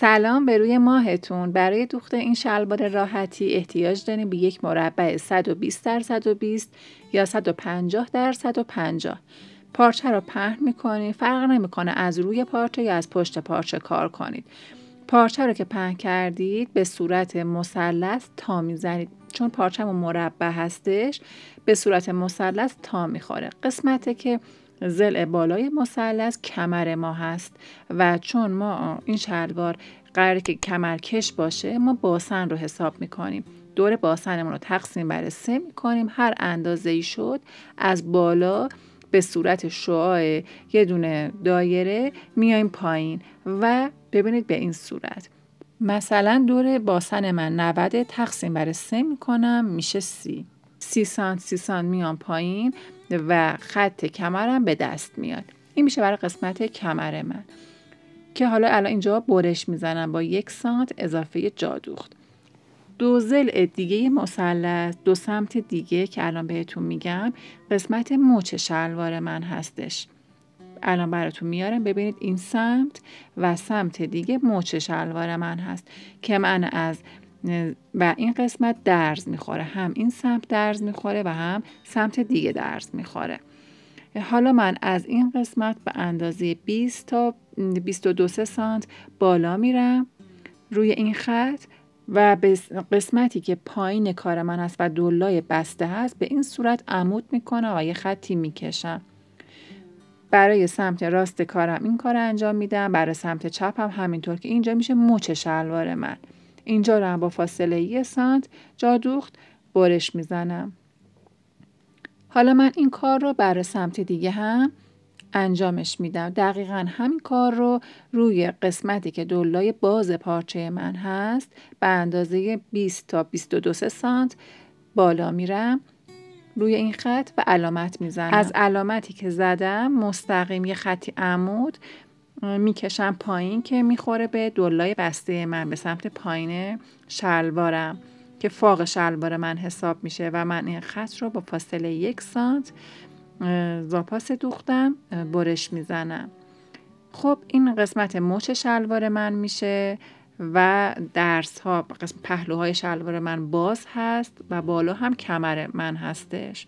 سلام به روی ماهتون برای دوخت این شلوار راحتی احتیاج داریم به یک مربع 120 در 120 یا 150 در 150 پارچه رو پهن میکنی فرق نمیکنه از روی پارچه یا از پشت پارچه کار کنید پارچه رو که پهن کردید به صورت مثلث تا میزنید چون پارچه مربع هستش به صورت مثلث تا میخوره قسمته که زل بالای مثلث کمر ما هست و چون ما این شلوار قرار که کمرکش باشه ما باسن رو حساب میکنیم دور باسنمون رو تقسیم بر سه میکنیم هر اندازه ای شد از بالا به صورت شعاع یه دونه دایره میایم پایین و ببینید به این صورت مثلا دور باسن من 90 تقسیم بر سه میکنم میشه سی سی سانت سی سانت میام پایین و خط کمرم به دست میاد این میشه برای قسمت کمر من که حالا الان اینجا برش میزنم با یک سانت اضافه جادوخت. دو زل دیگه مثلث دو سمت دیگه که الان بهتون میگم قسمت مچ شلوار من هستش الان براتون میارم ببینید این سمت و سمت دیگه مچ شلوار من هست که من از و این قسمت درز میخوره هم این سمت درز میخوره و هم سمت دیگه درز میخوره حالا من از این قسمت به اندازه 20 تا 22 سانت بالا میرم روی این خط و به قسمتی که پایین کار من هست و دولای بسته هست به این صورت عمود میکنم و یه خطی میکشم برای سمت راست کارم این کار انجام میدم برای سمت چپم هم همینطور که اینجا میشه مچ شلوار من اینجا رو هم با فاصله یه سانت جا دوخت برش میزنم. حالا من این کار رو برای سمت دیگه هم انجامش میدم. دقیقا همین کار رو روی قسمتی که دلای باز پارچه من هست به اندازه 20 تا 22 سانت بالا میرم روی این خط و علامت میزنم از علامتی که زدم مستقیم یه خطی عمود میکشم پایین که میخوره به دلای بسته من به سمت پایین شلوارم که فاق شلوار من حساب میشه و من این خط رو با فاصله یک سانت زاپاس دوختم برش میزنم خب این قسمت مچ شلوار من میشه و درس ها پهلوهای شلوار من باز هست و بالا هم کمر من هستش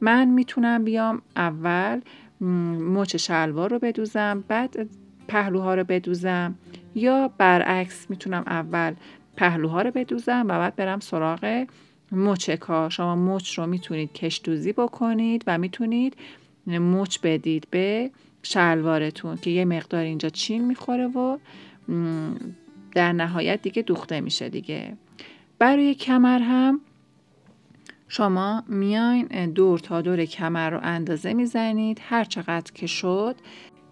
من میتونم بیام اول مچ شلوار رو بدوزم بعد پهلوها رو بدوزم یا برعکس میتونم اول پهلوها رو بدوزم و بعد برم سراغ مچ کار شما مچ رو میتونید کشدوزی بکنید و میتونید مچ بدید به شلوارتون که یه مقدار اینجا چین میخوره و در نهایت دیگه دوخته میشه دیگه برای کمر هم شما میاین دور تا دور کمر رو اندازه میزنید هر چقدر که شد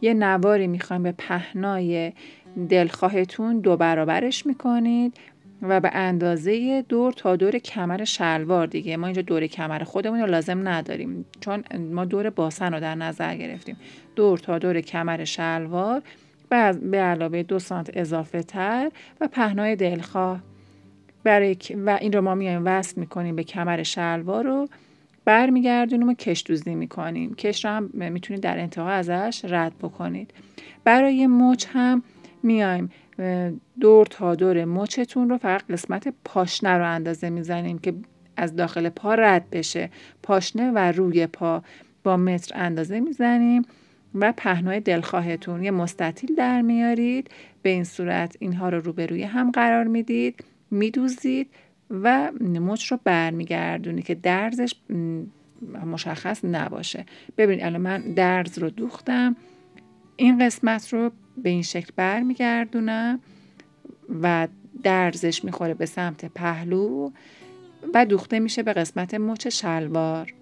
یه نواری میخوایم به پهنای دلخواهتون دو برابرش میکنید و به اندازه دور تا دور کمر شلوار دیگه ما اینجا دور کمر خودمون رو لازم نداریم چون ما دور باسن رو در نظر گرفتیم دور تا دور کمر شلوار به علاوه دو سانت اضافه تر و پهنای دلخواه برای و این رو ما میایم وصل میکنیم به کمر شلوار رو برمیگردونیم و کش دوزی میکنیم کش رو هم میتونید در انتها ازش رد بکنید برای مچ هم میایم دور تا دور مچتون رو فقط قسمت پاشنه رو اندازه میزنیم که از داخل پا رد بشه پاشنه و روی پا با متر اندازه میزنیم و پهنای دلخواهتون یه مستطیل در میارید به این صورت اینها رو روبروی هم قرار میدید میدوزید و مچ رو برمیگردونی که درزش مشخص نباشه ببینید الان من درز رو دوختم این قسمت رو به این شکل برمیگردونم و درزش میخوره به سمت پهلو و دوخته میشه به قسمت مچ شلوار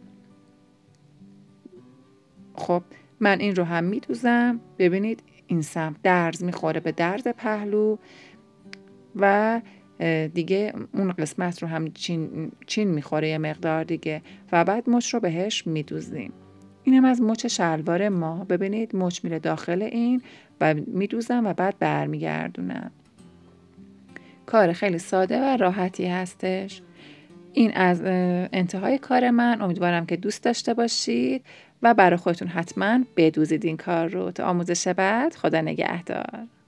خب من این رو هم میدوزم ببینید این سمت درز میخوره به درز پهلو و دیگه اون قسمت رو هم چین, چین میخوره یه مقدار دیگه و بعد مچ رو بهش میدوزیم این هم از مچ شلوار ما ببینید مچ میره داخل این و میدوزم و بعد برمیگردونم کار خیلی ساده و راحتی هستش این از انتهای کار من امیدوارم که دوست داشته باشید و برای خودتون حتما بدوزید این کار رو تا آموزش بعد خدا نگهدار